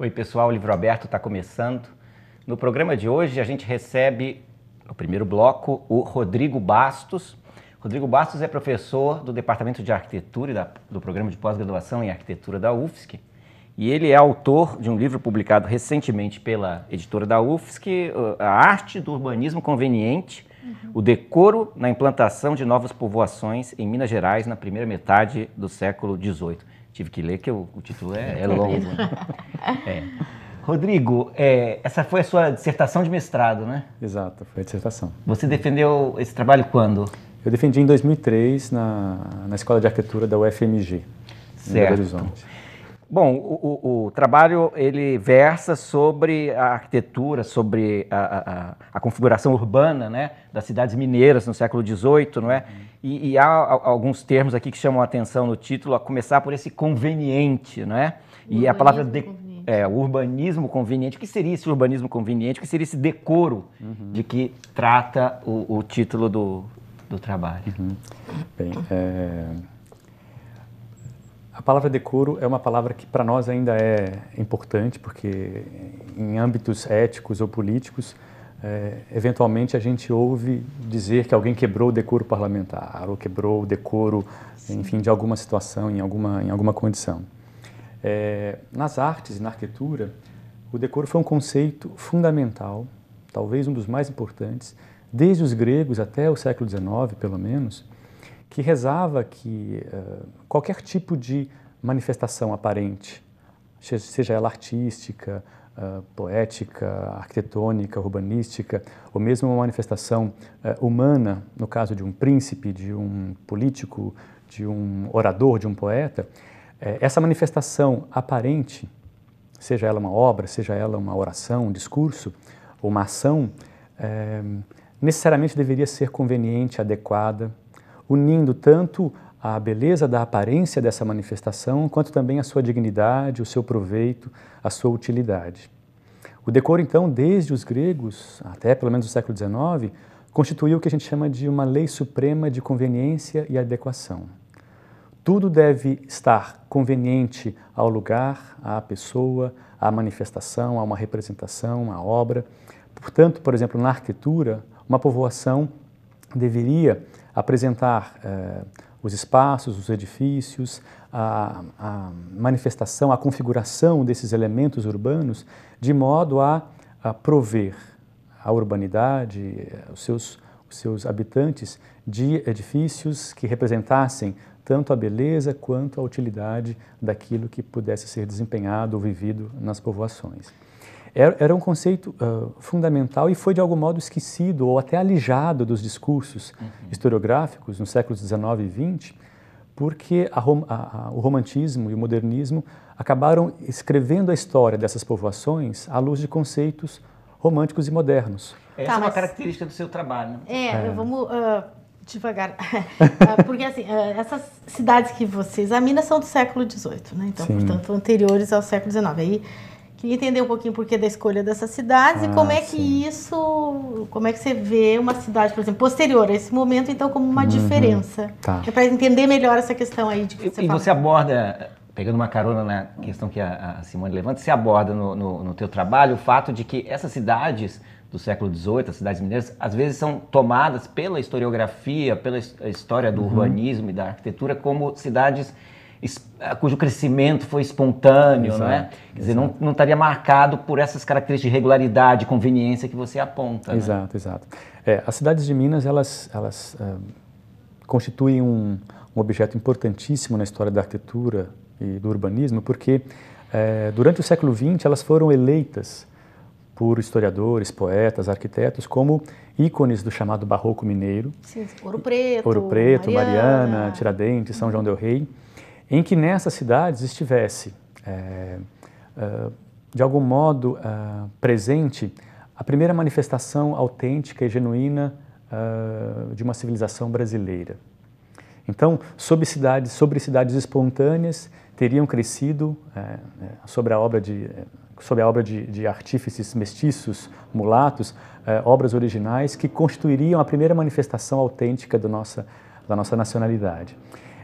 Oi, pessoal, o Livro Aberto está começando. No programa de hoje, a gente recebe, no primeiro bloco, o Rodrigo Bastos. Rodrigo Bastos é professor do Departamento de Arquitetura e da, do Programa de Pós-Graduação em Arquitetura da UFSC. E ele é autor de um livro publicado recentemente pela editora da UFSC, eh, A Arte do Urbanismo Conveniente, uhum. o decoro na implantação de novas povoações em Minas Gerais na primeira metade do século XVIII. Tive que ler que o, o título é, é longo. Né? é. Rodrigo, é, essa foi a sua dissertação de mestrado, né? Exato, foi a dissertação. Você defendeu esse trabalho quando? Eu defendi em 2003 na, na Escola de Arquitetura da UFMG, certo. em Belo Horizonte. Bom, o, o, o, trabalho ele versa sobre a arquitetura, sobre a, a, a, configuração urbana né, das cidades mineiras no século XVIII, não é? Uhum. E, e há alguns termos aqui que chamam a atenção no título, a começar por esse conveniente, não é? E a palavra de, é, urbanismo conveniente. O que seria esse urbanismo conveniente? O que seria esse decoro uhum. de que trata o, o título do, do trabalho? Uhum. Bem, é a palavra decoro é uma palavra que para nós ainda é importante, porque em âmbitos éticos ou políticos, é, eventualmente a gente ouve dizer que alguém quebrou o decoro parlamentar ou quebrou o decoro, Sim. enfim, de alguma situação, em alguma, em alguma condição. É, nas artes e na arquitetura, o decoro foi um conceito fundamental, talvez um dos mais importantes, desde os gregos até o século XIX, pelo menos, que rezava que uh, qualquer tipo de manifestação aparente, seja ela artística, uh, poética, arquitetônica, urbanística, ou mesmo uma manifestação uh, humana, no caso de um príncipe, de um político, de um orador, de um poeta, essa manifestação aparente, seja ela uma obra, seja ela uma oração, um discurso, ou uma ação, necessariamente deveria ser conveniente, adequada, unindo tanto a beleza da aparência dessa manifestação, quanto também a sua dignidade, o seu proveito, a sua utilidade. O decoro, então, desde os gregos, até pelo menos o século XIX, constituiu o que a gente chama de uma lei suprema de conveniência e adequação. Tudo deve estar conveniente ao lugar, à pessoa, à manifestação, a uma representação, à obra. Portanto, por exemplo, na arquitetura, uma povoação deveria apresentar eh, os espaços, os edifícios, a, a, manifestação, a configuração desses elementos urbanos, de modo a, a prover a urbanidade, eh, os seus, os seus habitantes, de edifícios que representassem tanto a beleza quanto a utilidade daquilo que pudesse ser desempenhado ou vivido nas povoações era, era um conceito uh, fundamental e foi de algum modo esquecido ou até alijado dos discursos uhum. historiográficos nos séculos XIX e XX, porque a, a, a, o romantismo e o modernismo acabaram escrevendo a história dessas povoações à luz de conceitos românticos e modernos. Essa tá, é uma mas... característica do seu trabalho. Né? É, é. vamos uh, devagar. Ah, porque, assim, uh, essas cidades que você examina são do século XVIII, né? Então, Sim. portanto, anteriores ao século XIX. Aí Queria entender um pouquinho por que da escolha dessas cidades ah, e como é que isso, como é que você vê uma cidade, por exemplo, posterior a esse momento, então como uma uhum, diferença. Tá. É para entender melhor essa questão aí de que você E, e você aborda, pegando uma carona na questão que a, a Simone levanta, você aborda no, no, no teu trabalho o fato de que essas cidades do século XVIII, as cidades mineiras, às vezes são tomadas pela historiografia, pela história do uhum. urbanismo e da arquitetura como cidades eh, cujo crescimento foi espontâneo, é? exato, é? Quer dizer, não, não estaria marcado por essas características de regularidade, conveniência que você aponta. Né? Exato, né? exato. É, as cidades de Minas, elas, elas é, constituem um, um, objeto importantíssimo na história da arquitetura e do urbanismo, porque é, durante o século XX elas foram eleitas por historiadores, poetas, arquitetos, como ícones do chamado barroco mineiro. Sim, Ouro Preto, Ouro Preto Mariana, Mariana Tiradentes, São João del Rei em que nessas cidades estivesse, é, é, de algum modo, é, presente a primeira manifestação autêntica e genuína é, de uma civilização brasileira. Então, sobre cidades, sobre cidades espontâneas, teriam crescido sobre a obra de sobre a obra de, de artífices mestiços, mulatos, obras originais que constituiriam a primeira manifestação autêntica da nossa, da nossa nacionalidade.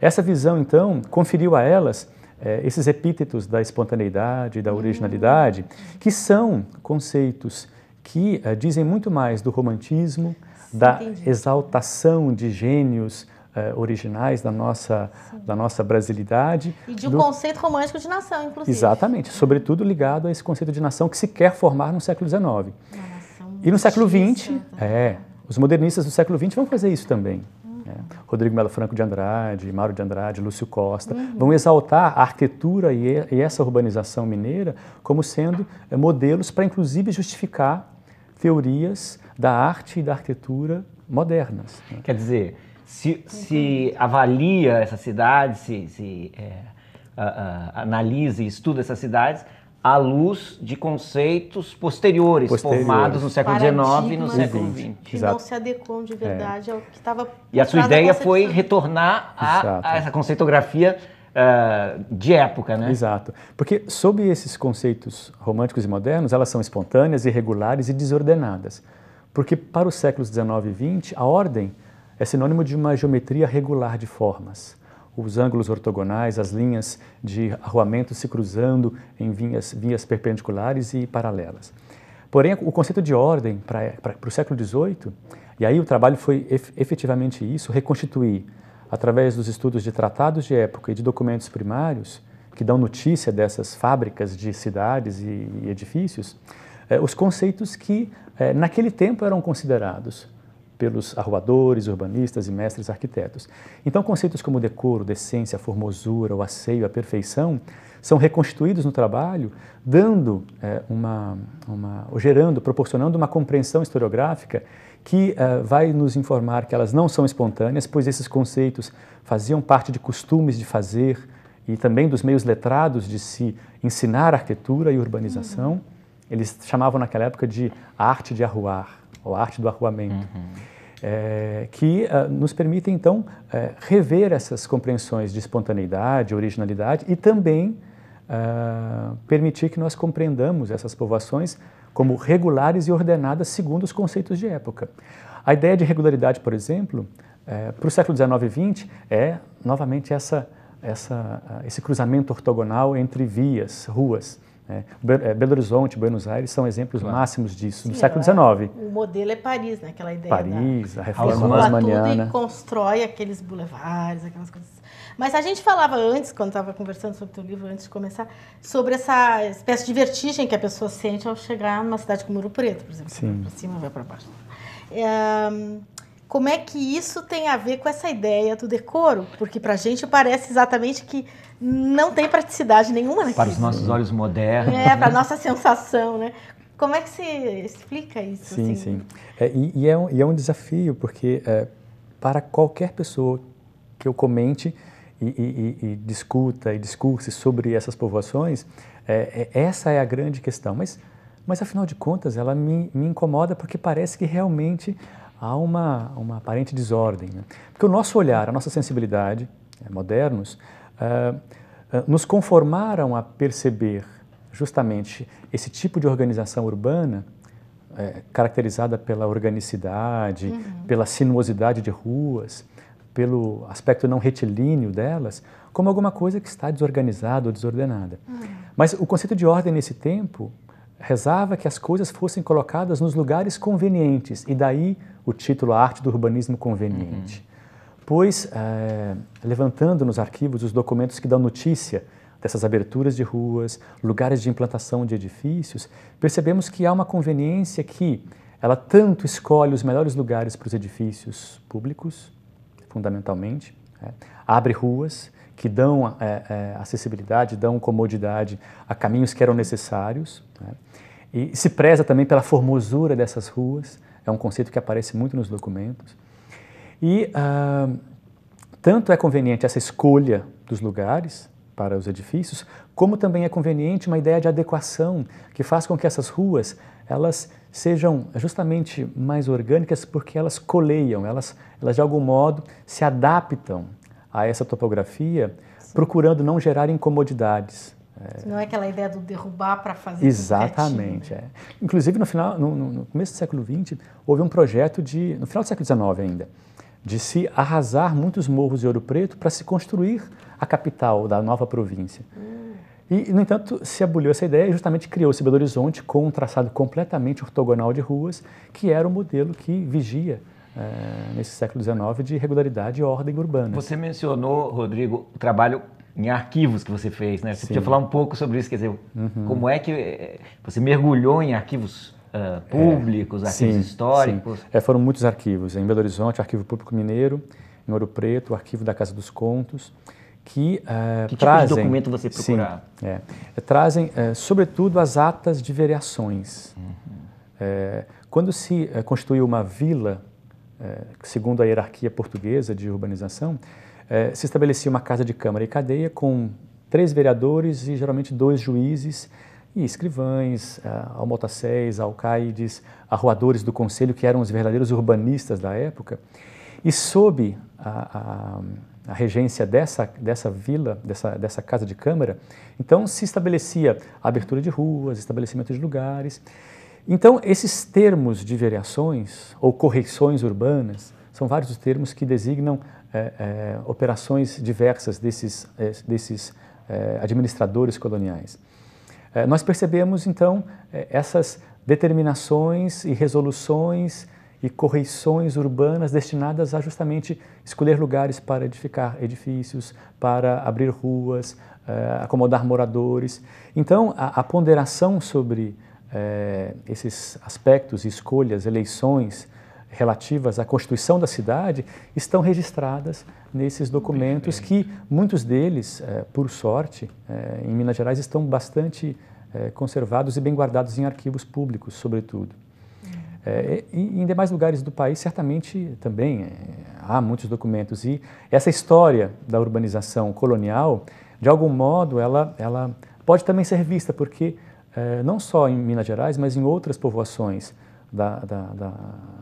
Essa visão, então, conferiu a elas é, esses epítetos da espontaneidade, da originalidade, uhum. que são conceitos que é, dizem muito mais do romantismo, Sim, da entendi. exaltação de gênios é, originais da nossa, da nossa brasilidade. E de um do... conceito romântico de nação, inclusive. Exatamente, sobretudo ligado a esse conceito de nação que se quer formar no século XIX. E no século XX, então. é, os modernistas do século XX vão fazer isso também. Né? Rodrigo Melo Franco de Andrade, Mauro de Andrade, Lúcio Costa, uhum. vão exaltar a arquitetura e, e essa urbanização mineira como sendo é, modelos para, inclusive, justificar teorias da arte e da arquitetura modernas. Né? Quer dizer, se, uhum. se avalia essa cidade, se, se é, a, a, analisa e estuda essas cidades à luz de conceitos posteriores, posteriores. formados no século XIX e no século XX. Que não se adequam de é. verdade é. ao que estava... E a sua ideia foi retornar a, a essa conceitografia Uh, de época, né? Exato. Porque sob esses conceitos românticos e modernos, elas são espontâneas, irregulares e desordenadas. Porque para os séculos XIX e XX a ordem é sinônimo de uma geometria regular de formas os ângulos ortogonais, as linhas de arruamento se cruzando em vias, vias perpendiculares e paralelas. Porém, o conceito de ordem para o século XVIII, e aí o trabalho foi efetivamente isso, reconstituir, através dos estudos de tratados de época e de documentos primários, que dão notícia dessas fábricas de cidades e, e edifícios, eh, os conceitos que eh, naquele tempo eram considerados pelos arruadores, urbanistas e mestres arquitetos. Então, conceitos como decoro, decência, formosura, o asseio, a perfeição são reconstituídos no trabalho, dando é, uma, uma, gerando, proporcionando uma compreensão historiográfica que é, vai nos informar que elas não são espontâneas, pois esses conceitos faziam parte de costumes de fazer e também dos meios letrados de se ensinar arquitetura e urbanização. Uhum. Eles chamavam naquela época de arte de arruar ou a arte do arruamento, uhum. é, que uh, nos permite, então, eh, rever essas compreensões de espontaneidade, originalidade e também uh, permitir que nós compreendamos essas povoações como regulares e ordenadas segundo os conceitos de época. A ideia de regularidade, por exemplo, é, para o século XIX e XX é novamente essa, essa, esse cruzamento ortogonal entre vias, ruas. Né? Eh, Belo Horizonte, Buenos Aires são exemplos claro. máximos disso, Sim, século XIX. É o modelo é Paris, né? aquela ideia. Paris, da, a reforma Osmaniana. Tudo e constrói aqueles boulevards, aquelas coisas. Mas a gente falava antes, quando estava conversando sobre o teu livro, antes de começar, sobre essa espécie de vertigem que a pessoa sente ao chegar numa cidade como muro Preto, por exemplo. Sim. Vai para cima, vai para baixo. É, como é que isso tem a ver com essa ideia do decoro? Porque para a gente parece exatamente que não tem praticidade nenhuma naquilo. Né? Para os nossos olhos modernos. É, para a nossa sensação, né? Como é que se explica isso? Sim, assim? sim. É, e, e, é um, e, é um, desafio, porque é, para qualquer pessoa que eu comente e, e, discuta e discurse sobre essas povoações, é, é, essa é a grande questão. Mas, mas afinal de contas, ela me, me incomoda porque parece que realmente há uma, uma aparente desordem. Né? Porque o nosso olhar, a nossa sensibilidade, eh, modernos, uh, nos conformaram a perceber justamente esse tipo de organização urbana é, caracterizada pela organicidade, uhum. pela sinuosidade de ruas, pelo aspecto não retilíneo delas, como alguma coisa que está desorganizada ou desordenada. Uhum. Mas o conceito de ordem nesse tempo rezava que as coisas fossem colocadas nos lugares convenientes e daí o título A Arte do Urbanismo Conveniente. Uhum. Pois, é, levantando nos arquivos os documentos que dão notícia dessas aberturas de ruas, lugares de implantação de edifícios, percebemos que há uma conveniência que ela tanto escolhe os melhores lugares para os edifícios públicos, fundamentalmente, é, abre ruas que dão é, acessibilidade, dão comodidade a caminhos que eram necessários, né, e se preza também pela formosura dessas ruas, é um conceito que aparece muito nos documentos. E ah, tanto é conveniente essa escolha dos lugares para os edifícios, como também é conveniente uma ideia de adequação que faz com que essas ruas elas sejam justamente mais orgânicas porque elas coleiam, elas, elas de algum modo se adaptam a essa topografia, Sim. procurando não gerar incomodidades. É... Não é aquela ideia do derrubar para fazer né? Exatamente. É. Inclusive, no, final, no, no, começo do século XX, houve um projeto de, no final do século XIX ainda, de se arrasar muitos morros de ouro preto para se construir a capital da nova província. Hum. E, no entanto, se aboliu essa ideia e justamente criou-se Belo Horizonte com um traçado completamente ortogonal de ruas, que era o modelo que vigia é, nesse século XIX de regularidade e ordem urbana. Você mencionou, Rodrigo, o trabalho em arquivos que você fez, né? Você Sim. podia falar um pouco sobre isso, quer dizer, uhum. como é que eh, você mergulhou em arquivos uh, públicos, é. arquivos sim, históricos? Sim. É, foram muitos arquivos, em Belo Horizonte, Arquivo Público Mineiro, em Ouro Preto, Arquivo da Casa dos Contos, que, uh, eh, que trazem... Que tipo documento você procurar? Sim, é. é, trazem, uh, sobretudo, as atas de vereações. Uhum. É, quando se constituiu uma vila, segundo a hierarquia portuguesa de urbanização, é, se estabelecia uma casa de Câmara e Cadeia com três vereadores e geralmente dois juízes e escrivães, é, almotacéis, alcaides, arruadores do conselho, que eram os verdadeiros urbanistas da época. E sob a, a, a, regência dessa, dessa vila, dessa, dessa casa de câmara, então se estabelecia a abertura de ruas, estabelecimento de lugares. Então, esses termos de variações ou correções urbanas são vários os termos que designam é, é, operações diversas desses, é, desses administradores coloniais. nós percebemos, então, essas determinações e resoluções e correções urbanas destinadas a justamente escolher lugares para edificar edifícios, para abrir ruas, acomodar moradores. Então, a, a ponderação sobre esses aspectos, escolhas, eleições relativas à constituição da cidade estão registradas nesses documentos que muitos deles, eh, por sorte, eh, em Minas Gerais estão bastante eh, conservados e bem guardados em arquivos públicos, sobretudo. É, e em demais lugares do país, certamente também é, há muitos documentos. E essa história da urbanização colonial, de algum modo, ela, ela pode também ser vista, porque é, não só em Minas Gerais, mas em outras povoações da, da, da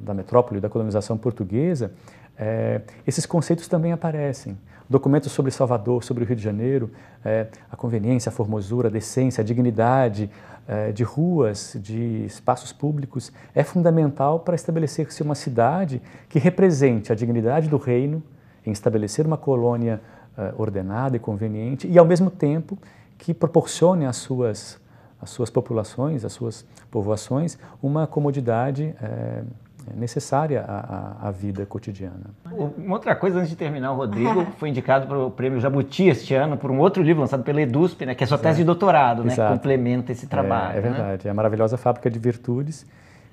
da metrópole, da colonização portuguesa, é, esses conceitos também aparecem. Documentos sobre Salvador, sobre o Rio de Janeiro, é, a conveniência, a formosura, a decência, a dignidade é, de ruas, de espaços públicos, é fundamental para estabelecer-se uma cidade que represente a dignidade do reino em estabelecer uma colônia é, ordenada e conveniente e, ao mesmo tempo, que proporcione às suas, às suas populações, às suas povoações, uma comodidade é, é necessária à, à vida cotidiana. Uma outra coisa, antes de terminar, o Rodrigo foi indicado para o prêmio Jabuti este ano por um outro livro lançado pela EDUSP, né, que é sua Exato. tese de doutorado, né, que complementa esse trabalho. É, é né? verdade, né? é a maravilhosa Fábrica de Virtudes,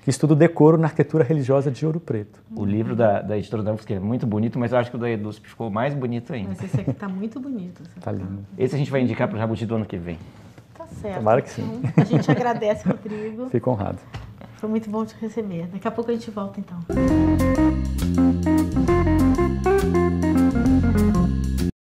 que estuda o decoro na arquitetura religiosa de Ouro Preto. O livro da, da editora da que é muito bonito, mas eu acho que o da EDUSP ficou mais bonito ainda. Mas esse aqui está muito bonito. Está tá lindo. Esse a gente vai indicar para o Jabuti do ano que vem certo. Tomara que sim. Então, a gente agradece, Rodrigo. Fico honrado. Foi muito bom te receber. Daqui a pouco a gente volta, então.